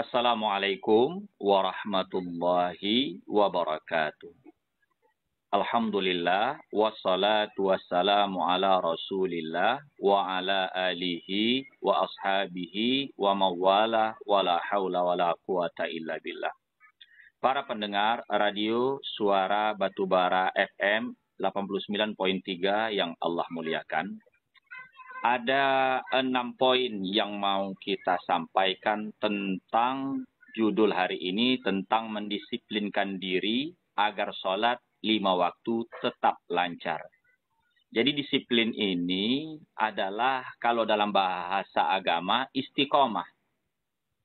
Assalamualaikum warahmatullahi wabarakatuh. Alhamdulillah wassalatu wassalamu ala Rasulillah wa ala alihi wa ashabihi wa mawala wa la haula wa la quwata illa billah. Para pendengar radio Suara Batubara FM 89.3 yang Allah muliakan ada enam poin yang mau kita sampaikan tentang judul hari ini tentang mendisiplinkan diri agar sholat lima waktu tetap lancar. Jadi disiplin ini adalah kalau dalam bahasa agama istiqomah.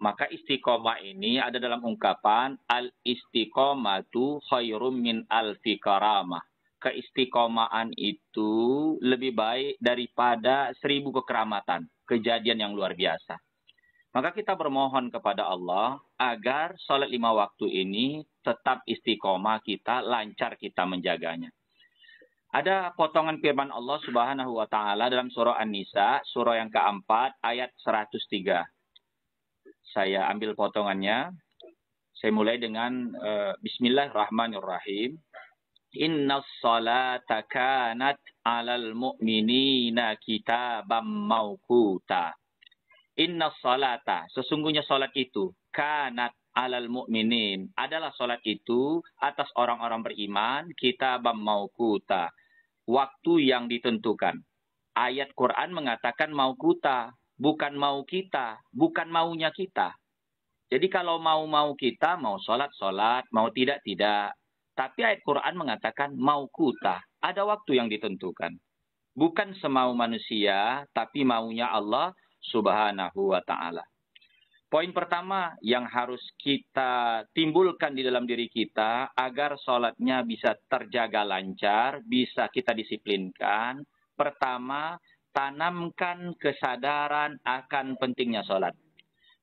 Maka istiqomah ini ada dalam ungkapan al tu khairum min al fikaramah keistiqomahan itu lebih baik daripada seribu kekeramatan, kejadian yang luar biasa. Maka kita bermohon kepada Allah agar sholat lima waktu ini tetap istiqomah kita, lancar kita menjaganya. Ada potongan firman Allah Subhanahu wa taala dalam surah An-Nisa, surah yang keempat ayat 103. Saya ambil potongannya. Saya mulai dengan uh, bismillahirrahmanirrahim. Inna salata kanat alal mu'minina kitabam mawkuta. Inna salata, sesungguhnya salat itu, kanat alal mu'minin. Adalah salat itu atas orang-orang beriman, kitabam mawkuta. Waktu yang ditentukan. Ayat Quran mengatakan mawkuta, bukan mau kita, bukan maunya kita. Jadi kalau mau-mau kita, mau sholat, sholat, mau tidak, tidak. Tapi ayat Quran mengatakan mau kuta, ada waktu yang ditentukan. Bukan semau manusia, tapi maunya Allah subhanahu wa ta'ala. Poin pertama yang harus kita timbulkan di dalam diri kita agar sholatnya bisa terjaga lancar, bisa kita disiplinkan. Pertama, tanamkan kesadaran akan pentingnya sholat.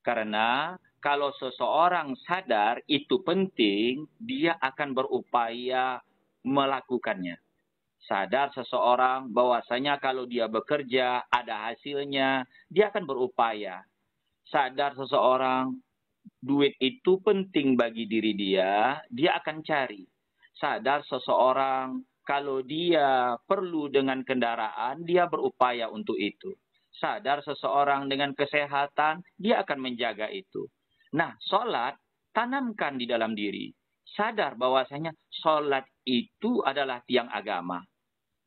Karena kalau seseorang sadar itu penting, dia akan berupaya melakukannya. Sadar seseorang bahwasanya kalau dia bekerja ada hasilnya, dia akan berupaya. Sadar seseorang duit itu penting bagi diri dia, dia akan cari. Sadar seseorang kalau dia perlu dengan kendaraan, dia berupaya untuk itu. Sadar seseorang dengan kesehatan, dia akan menjaga itu Nah, sholat tanamkan di dalam diri. Sadar bahwasanya sholat itu adalah tiang agama.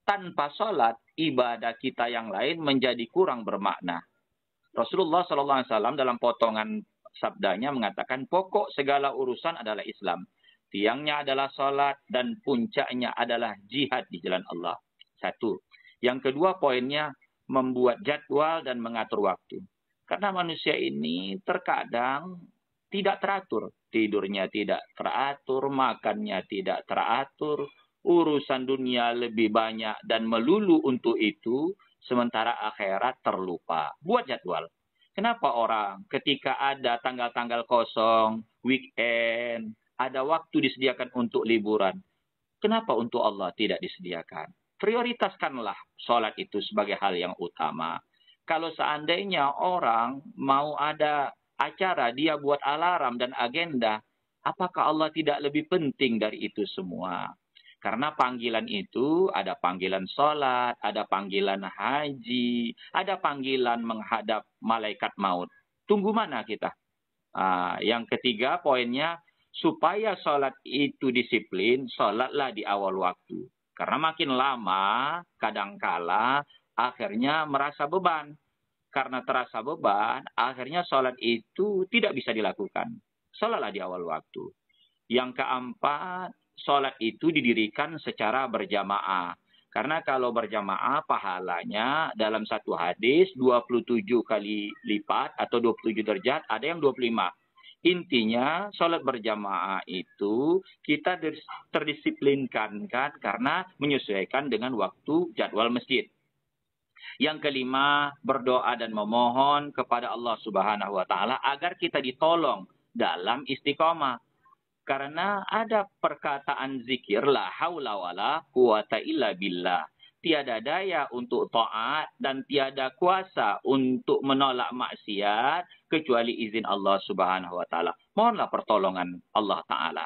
Tanpa sholat, ibadah kita yang lain menjadi kurang bermakna. Rasulullah SAW dalam potongan sabdanya mengatakan pokok segala urusan adalah Islam. Tiangnya adalah sholat dan puncaknya adalah jihad di jalan Allah. Satu. Yang kedua poinnya membuat jadwal dan mengatur waktu. Karena manusia ini terkadang tidak teratur. Tidurnya tidak teratur, makannya tidak teratur, urusan dunia lebih banyak dan melulu untuk itu, sementara akhirat terlupa. Buat jadwal. Kenapa orang ketika ada tanggal-tanggal kosong, weekend, ada waktu disediakan untuk liburan. Kenapa untuk Allah tidak disediakan? Prioritaskanlah sholat itu sebagai hal yang utama. Kalau seandainya orang mau ada acara, dia buat alarm dan agenda, apakah Allah tidak lebih penting dari itu semua? Karena panggilan itu ada panggilan sholat, ada panggilan haji, ada panggilan menghadap malaikat maut. Tunggu mana kita? Ah, yang ketiga poinnya, supaya sholat itu disiplin, sholatlah di awal waktu. Karena makin lama, kadangkala akhirnya merasa beban karena terasa beban, akhirnya sholat itu tidak bisa dilakukan. Sholatlah di awal waktu. Yang keempat, sholat itu didirikan secara berjamaah. Karena kalau berjamaah pahalanya dalam satu hadis 27 kali lipat atau 27 derajat, ada yang 25. Intinya sholat berjamaah itu kita terdisiplinkan kan karena menyesuaikan dengan waktu jadwal masjid. Yang kelima, berdoa dan memohon kepada Allah Subhanahu wa taala agar kita ditolong dalam istiqomah. Karena ada perkataan zikir la haula wala quwata illa billah. Tiada daya untuk taat dan tiada kuasa untuk menolak maksiat kecuali izin Allah Subhanahu wa taala. Mohonlah pertolongan Allah taala.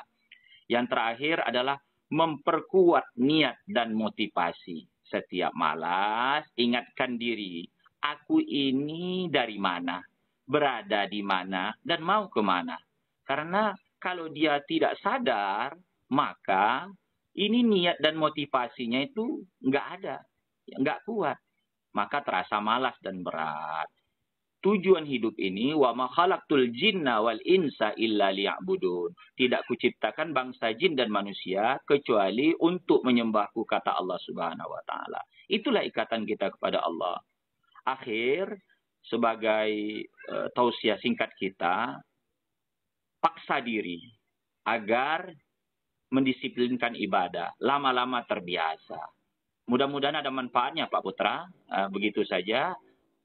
Yang terakhir adalah memperkuat niat dan motivasi setiap malas ingatkan diri, aku ini dari mana, berada di mana, dan mau ke mana. Karena kalau dia tidak sadar, maka ini niat dan motivasinya itu nggak ada, nggak kuat. Maka terasa malas dan berat tujuan hidup ini wa ma khalaqtul jinna wal insa illa liya'budun. Tidak kuciptakan bangsa jin dan manusia kecuali untuk menyembahku kata Allah Subhanahu wa taala. Itulah ikatan kita kepada Allah. Akhir sebagai uh, tausiah singkat kita paksa diri agar mendisiplinkan ibadah, lama-lama terbiasa. Mudah-mudahan ada manfaatnya Pak Putra. Uh, begitu saja.